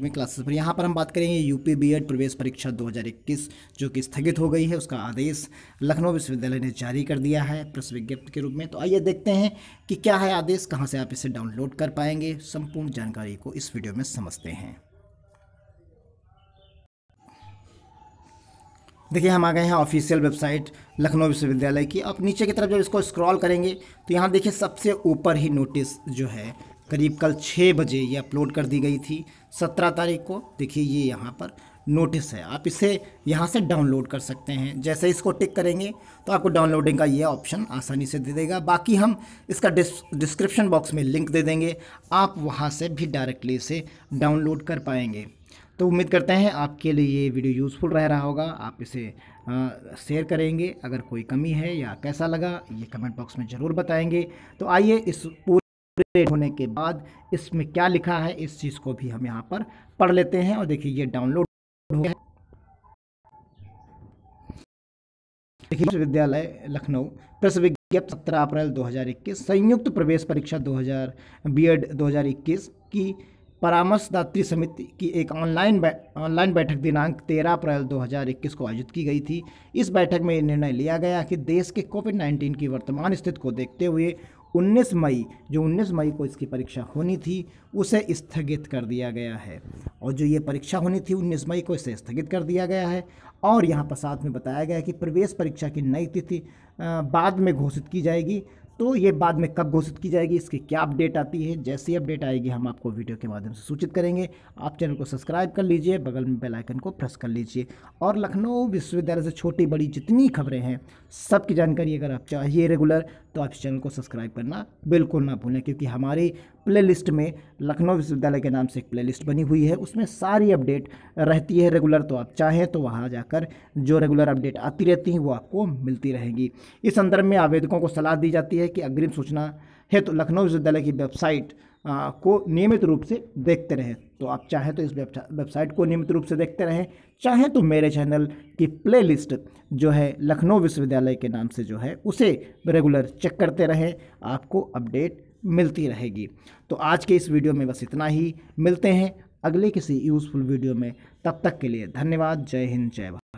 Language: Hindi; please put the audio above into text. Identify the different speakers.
Speaker 1: में क्लासेस पर यहाँ पर हम बात करेंगे यूपी बीएड प्रवेश परीक्षा 2021 जो कि स्थगित हो गई है उसका आदेश लखनऊ विश्वविद्यालय ने जारी कर दिया है प्रेस विज्ञप्ति के रूप में तो आइए देखते हैं कि क्या है आदेश कहाँ से आप इसे डाउनलोड कर पाएंगे संपूर्ण जानकारी को इस वीडियो में समझते हैं देखिए हम आ गए हैं ऑफिशियल वेबसाइट लखनऊ विश्वविद्यालय की आप नीचे की तरफ जब इसको स्क्रॉल करेंगे तो यहाँ देखिए सबसे ऊपर ही नोटिस जो है करीब कल छः बजे ये अपलोड कर दी गई थी सत्रह तारीख को देखिए ये यहाँ पर नोटिस है आप इसे यहाँ से डाउनलोड कर सकते हैं जैसे इसको टिक करेंगे तो आपको डाउनलोडिंग का ये ऑप्शन आसानी से दे देगा बाकी हम इसका डिस्क्रिप्शन बॉक्स में लिंक दे देंगे आप वहाँ से भी डायरेक्टली इसे डाउनलोड कर पाएंगे तो उम्मीद करते हैं आपके लिए ये वीडियो यूज़फुल रह रहा होगा आप इसे शेयर करेंगे अगर कोई कमी है या कैसा लगा ये कमेंट बॉक्स में ज़रूर बताएंगे तो आइए इस पूरे अपग्रेड होने के बाद इसमें क्या लिखा है इस चीज़ को भी हम यहाँ पर पढ़ लेते हैं और देखिए ये डाउनलोड हो गया देखिए विश्वविद्यालय लखनऊ प्रेस विज्ञप्ति सत्रह अप्रैल 2021 संयुक्त प्रवेश परीक्षा 2000 बीएड 2021 की परामर्शदात्री समिति की एक ऑनलाइन बै, ऑनलाइन बैठक दिनांक 13 अप्रैल 2021 को आयोजित की गई थी इस बैठक में निर्णय लिया गया कि देश के कोविड 19 की वर्तमान स्थिति को देखते हुए 19 मई जो 19 मई को इसकी परीक्षा होनी थी उसे स्थगित कर दिया गया है और जो ये परीक्षा होनी थी 19 मई को इसे स्थगित कर दिया गया है और यहाँ पर साथ में बताया गया है कि प्रवेश परीक्षा की नई तिथि बाद में घोषित की जाएगी तो ये बाद में कब घोषित की जाएगी इसकी क्या अपडेट आती है जैसी अपडेट आएगी हम आपको वीडियो के माध्यम से सूचित करेंगे आप चैनल को सब्सक्राइब कर लीजिए बगल में बेल आइकन को प्रेस कर लीजिए और लखनऊ विश्वविद्यालय से छोटी बड़ी जितनी खबरें हैं सबकी जानकारी अगर आप चाहिए रेगुलर तो आप इस चैनल को सब्सक्राइब करना बिल्कुल ना भूलें क्योंकि हमारी प्ले में लखनऊ विश्वविद्यालय के नाम से एक प्ले बनी हुई है उसमें सारी अपडेट रहती है रेगुलर तो आप चाहें तो वहाँ जाकर जो रेगुलर अपडेट आती रहती हैं वो आपको मिलती रहेंगी इस संदर्भ में आवेदकों को सलाह दी जाती है विश्वविद्यालय की अग्रिम सूचना है तो लखनऊ विश्वविद्यालय की वेबसाइट को नियमित रूप से देखते रहें तो आप चाहें तो इस वेबसाइट को नियमित रूप से देखते रहें चाहें तो मेरे चैनल की प्लेलिस्ट जो है लखनऊ विश्वविद्यालय के नाम से जो है उसे रेगुलर चेक करते रहें आपको अपडेट मिलती रहेगी तो आज के इस वीडियो में बस इतना ही मिलते हैं अगले किसी यूज़फुल वीडियो में तब तक के लिए धन्यवाद जय हिंद जय भारत